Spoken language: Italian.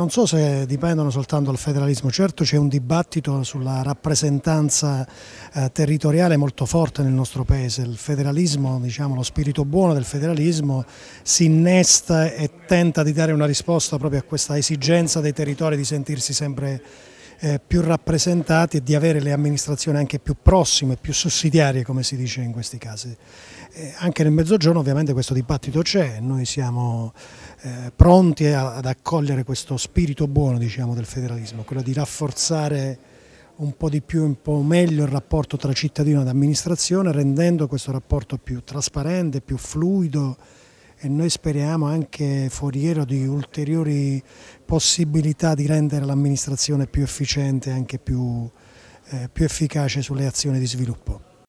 Non so se dipendono soltanto dal federalismo, certo c'è un dibattito sulla rappresentanza eh, territoriale molto forte nel nostro Paese, il federalismo, diciamo, lo spirito buono del federalismo si innesta e tenta di dare una risposta proprio a questa esigenza dei territori di sentirsi sempre eh, più rappresentati e di avere le amministrazioni anche più prossime, più sussidiarie come si dice in questi casi. Eh, anche nel mezzogiorno ovviamente questo dibattito c'è, noi siamo eh, pronti a, ad accogliere questo spirito buono diciamo, del federalismo, quello di rafforzare un po' di più, un po' meglio il rapporto tra cittadino ed amministrazione, rendendo questo rapporto più trasparente, più fluido, e noi speriamo anche foriero di ulteriori possibilità di rendere l'amministrazione più efficiente e anche più, eh, più efficace sulle azioni di sviluppo.